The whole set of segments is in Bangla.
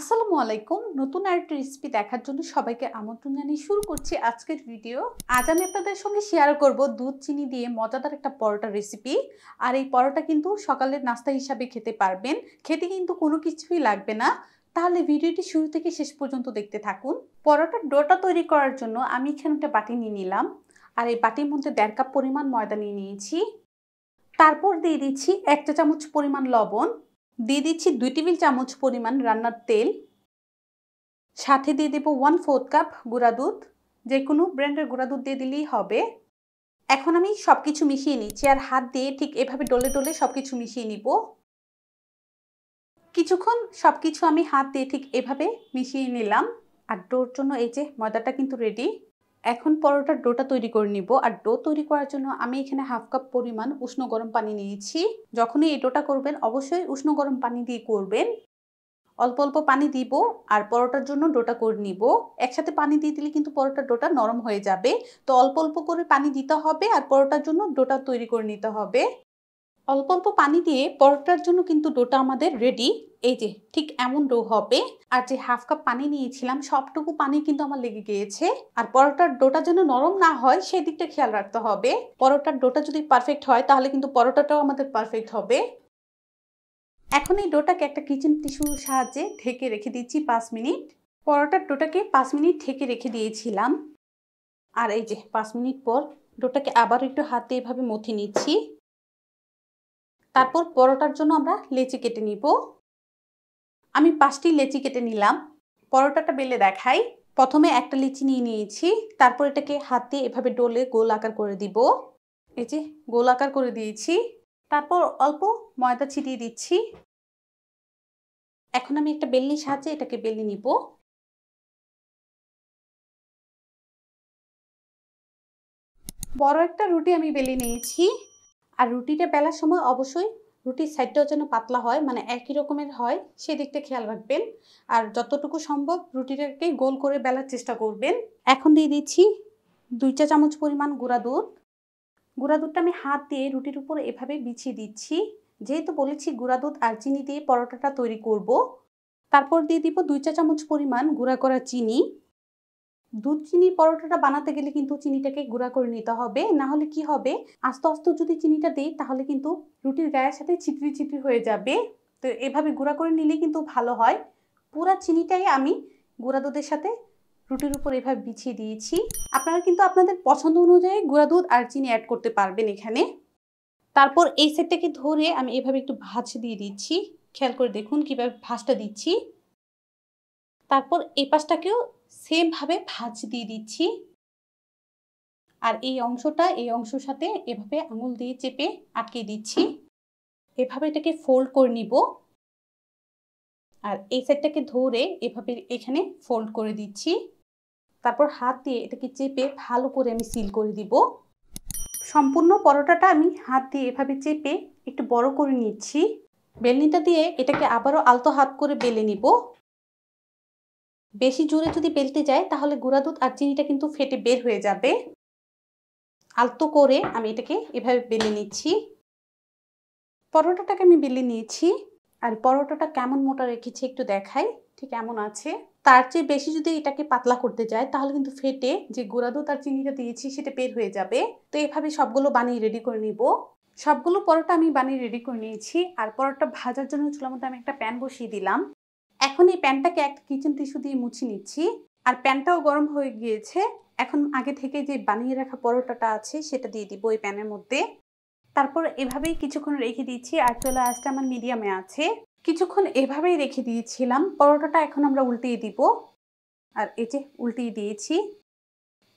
আসসালামু আলাইকুম নতুন আরেকটি রেসিপি দেখার জন্য সবাইকে আমন্ত্রণ জানিয়ে শুরু করছি আজকের ভিডিও আজ আমি আপনাদের সঙ্গে শেয়ার করব দুধ চিনি দিয়ে মজাদার একটা পরোটা রেসিপি আর এই পরোটা কিন্তু সকালের নাস্তা হিসাবে খেতে পারবেন খেতে কিন্তু কোনো কিছুই লাগবে না তাহলে ভিডিওটি শুরু থেকে শেষ পর্যন্ত দেখতে থাকুন পরোটার ডোটা তৈরি করার জন্য আমি এখানে একটা বাটি নিয়ে নিলাম আর এই বাটির মধ্যে দেড় কাপ পরিমাণ ময়দা নিয়ে নিয়েছি তারপর দিয়ে দিচ্ছি একটা চামচ পরিমাণ লবণ দিয়ে দিচ্ছি দুই টেবিল চামচ পরিমাণ রান্নার তেল সাথে দিয়ে দেবো ওয়ান ফোর্থ কাপ গুঁড়া দুধ যে কোনো ব্র্যান্ডের গুঁড়া দুধ দিয়ে দিলেই হবে এখন আমি সব কিছু মিশিয়ে নিচ্ছি আর হাত দিয়ে ঠিক এভাবে ডলে ডলে সব কিছু মিশিয়ে নিব কিছুক্ষণ সব কিছু আমি হাত দিয়ে ঠিক এভাবে মিশিয়ে নিলাম আর ডোর জন্য এই যে ময়দাটা কিন্তু রেডি এখন পরোটার ডোটা তৈরি করে নিব আর ডো তৈরি করার জন্য আমি এখানে হাফ কাপ পরিমাণ উষ্ণ গরম পানি নিয়েছি যখনই এই ডোটা করবেন অবশ্যই উষ্ণ গরম পানি দিয়ে করবেন অল্প অল্প পানি দিব আর পরোটার জন্য ডোটা করে নিব একসাথে পানি দিয়ে দিলে কিন্তু পরোটার ডোটা নরম হয়ে যাবে তো অল্প অল্প করে পানি দিতে হবে আর পরোটার জন্য ডোটা তৈরি করে নিতে হবে অল্প অল্প পানি দিয়ে পরোটার জন্য কিন্তু ডোটা আমাদের রেডি এই যে ঠিক এমন ডো হবে আর যে হাফ কাপ পানি নিয়েছিলাম সবটুকু পানি কিন্তু আমার লেগে গিয়েছে আর পরোটার ডোটা যেন নরম না হয় সেই দিকটা খেয়াল রাখতে হবে পরোটার ডোটা যদি পারফেক্ট হয় তাহলে কিন্তু পরোটাটাও আমাদের পারফেক্ট হবে এখন এই ডোটাকে একটা কিচেন টিস্যুর সাহায্যে ঢেকে রেখে দিচ্ছি পাঁচ মিনিট পরোটার ডোটাকে পাঁচ মিনিট ঢেকে রেখে দিয়েছিলাম আর এই যে পাঁচ মিনিট পর ডোটাকে আবার একটু হাতে এভাবে মথি নিচ্ছি তারপর পরোটার জন্য আমরা লেচি কেটে নিব আমি পাঁচটি লেচি কেটে নিলাম পরোটাটা বেলে দেখাই প্রথমে একটা লিচি নিয়ে নিয়েছি তারপর এটাকে হাত দিয়ে এভাবে ডোলে গোল আকার করে দিব এই যে গোল আকার করে দিয়েছি তারপর অল্প ময়দা ছিটিয়ে দিচ্ছি এখন আমি একটা বেলনি সাহায্যে এটাকে বেলে নিব বড় একটা রুটি আমি বেলে নিয়েছি আর রুটিটা বেলার সময় অবশ্যই রুটির সাইডটাও যেন পাতলা হয় মানে একই রকমের হয় সেই দিকটা খেয়াল রাখবেন আর যতটুকু সম্ভব রুটিটাকে গোল করে বেলার চেষ্টা করবেন এখন দিয়ে দিচ্ছি দুই চা চামচ পরিমাণ গুঁড়া দুধ গুঁড়া দুধটা আমি হাত দিয়ে রুটির উপর এভাবে বিছিয়ে দিচ্ছি যেহেতু বলেছি গুঁড়া দুধ আর চিনি দিয়ে পরোটাটা তৈরি করব তারপর দিয়ে দিব দুই চা চামচ পরিমাণ গুঁড়া করা চিনি দুধ চিনির পরোটাটা বানাতে গেলে কিন্তু চিনিটাকে গুঁড়া করে নিতে হবে না হলে কি হবে আস্তে আস্তে যদি চিনিটা দিই তাহলে কিন্তু রুটির গায়ের সাথে ছিটরি ছিটরি হয়ে যাবে তো এভাবে গুঁড়া করে নিলে কিন্তু ভালো হয় পুরা চিনিটাই আমি গুঁড়া দুধের সাথে রুটির উপর এভাবে বিছিয়ে দিয়েছি আপনারা কিন্তু আপনাদের পছন্দ অনুযায়ী গুঁড়া দুধ আর চিনি অ্যাড করতে পারবেন এখানে তারপর এই সেটটাকে ধরে আমি এভাবে একটু ভাজ দিয়ে দিচ্ছি খেয়াল করে দেখুন কীভাবে ভাজটা দিচ্ছি তারপর এই পাশটাকেও সেমভাবে ভাঁজ দিয়ে দিচ্ছি আর এই অংশটা এই অংশের সাথে এভাবে আঙুল দিয়ে চেপে আটকে দিচ্ছি এভাবে এটাকে ফোল্ড করে নিব আর এই সাইডটাকে ধরে এভাবে এখানে ফোল্ড করে দিচ্ছি তারপর হাত দিয়ে এটাকে চেপে ভালো করে আমি সিল করে দিব সম্পূর্ণ পরোটাটা আমি হাত দিয়ে এভাবে চেপে একটু বড় করে নিচ্ছি বেলনিটা দিয়ে এটাকে আবারও আলতো হাত করে বেলে নিব বেশি জোরে যদি বেলতে যায় তাহলে গুঁড়া দুধ আর চিনিটা কিন্তু ফেটে বের হয়ে যাবে আলতো করে আমি এটাকে এভাবে বেলে নিচ্ছি পরোটাটাকে আমি বেলে নিয়েছি আর পরোটাটা কেমন মোটা রেখেছি একটু দেখাই ঠিক এমন আছে তার চেয়ে বেশি যদি এটাকে পাতলা করতে যায় তাহলে কিন্তু ফেটে যে গুঁড়া দুধ আর চিনিটা দিয়েছি সেটা বের হয়ে যাবে তো এভাবে সবগুলো বানিয়ে রেডি করে নিব সবগুলো পরোটা আমি বানিয়ে রেডি করে নিয়েছি আর পরোটা ভাজার জন্য চুলার মধ্যে আমি একটা প্যান বসিয়ে দিলাম এখন এই প্যানটাকে একটা কিচেন টিস্যু দিয়ে মুছে নিচ্ছি আর প্যানটাও গরম হয়ে গিয়েছে এখন আগে থেকে যে বানিয়ে রাখা পরোটাটা আছে সেটা দিয়ে দিব ওই প্যানের মধ্যে তারপর এভাবেই কিছুক্ষণ রেখে দিচ্ছি আর চলে আসটা আমার মিডিয়ামে আছে কিছুক্ষণ এভাবেই রেখে দিয়েছিলাম পরোটাটা এখন আমরা উল্টিয়ে দিব আর এই যে উল্টিয়ে দিয়েছি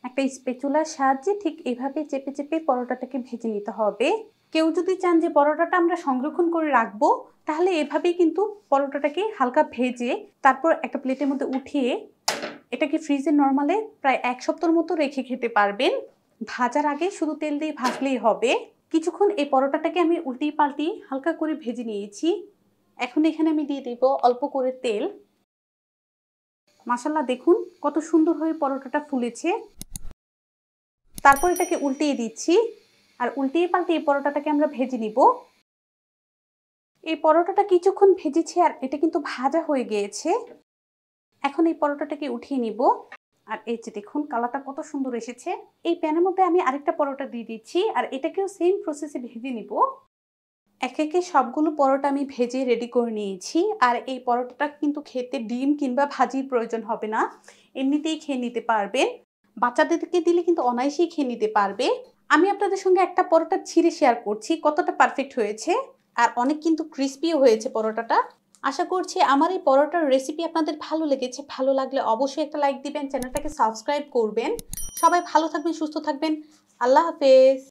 একটা স্পেচুলার সাহায্যে ঠিক এভাবে চেপে চেপে পরোটাটাকে ভেজে নিতে হবে কেউ যদি চান যে পরোটাটা আমরা সংরক্ষণ করে রাখবো তাহলে এভাবেই কিন্তু পরোটাটাকে হালকা ভেজে তারপর একটা প্লেটের মধ্যে উঠিয়ে এটাকে ফ্রিজে নর্মালে প্রায় এক সপ্তাহের মতো রেখে খেতে পারবেন ভাজার আগে শুধু তেল দিয়ে ভাজলেই হবে কিছুক্ষণ এই পরোটাটাকে আমি উল্টি পাল্টি হালকা করে ভেজে নিয়েছি এখন এখানে আমি দিয়ে দেব অল্প করে তেল মাসাল্লা দেখুন কত সুন্দর হয়ে পরোটাটা ফুলেছে তারপর এটাকে উল্টিয়ে দিচ্ছি আর উল্টিয়ে পাল্টে এই পরোটাটাকে আমরা ভেজে নিব এই পরোটাটা কিছুক্ষণ ভেজেছি আর এটা কিন্তু ভাজা হয়ে গিয়েছে এখন এই পরোটাটাকে উঠিয়ে নিব আর এই যে দেখুন কালারটা কত সুন্দর এসেছে এই প্যানের মধ্যে আমি আরেকটা পরোটা দিয়ে দিচ্ছি আর এটাকেও সেম প্রসেসে ভেজে নিব এক একে সবগুলো পরোটা আমি ভেজে রেডি করে নিয়েছি আর এই পরোটাটা কিন্তু খেতে ডিম কিংবা ভাজির প্রয়োজন হবে না এমনিতেই খেয়ে নিতে পারবেন বাচ্চাদেরকে দিলে কিন্তু অনায়াসেই খেয়ে নিতে পারবে আমি আপনাদের সঙ্গে একটা পরোটা ছিঁড়ে শেয়ার করছি কতটা পারফেক্ট হয়েছে আর অনেক কিন্তু ক্রিস্পিও হয়েছে পরোটাটা আশা করছি আমার এই পরোটার রেসিপি আপনাদের ভালো লেগেছে ভালো লাগলে অবশ্যই একটা লাইক দিবেন চ্যানেলটাকে সাবস্ক্রাইব করবেন সবাই ভালো থাকবেন সুস্থ থাকবেন আল্লাহ হাফেজ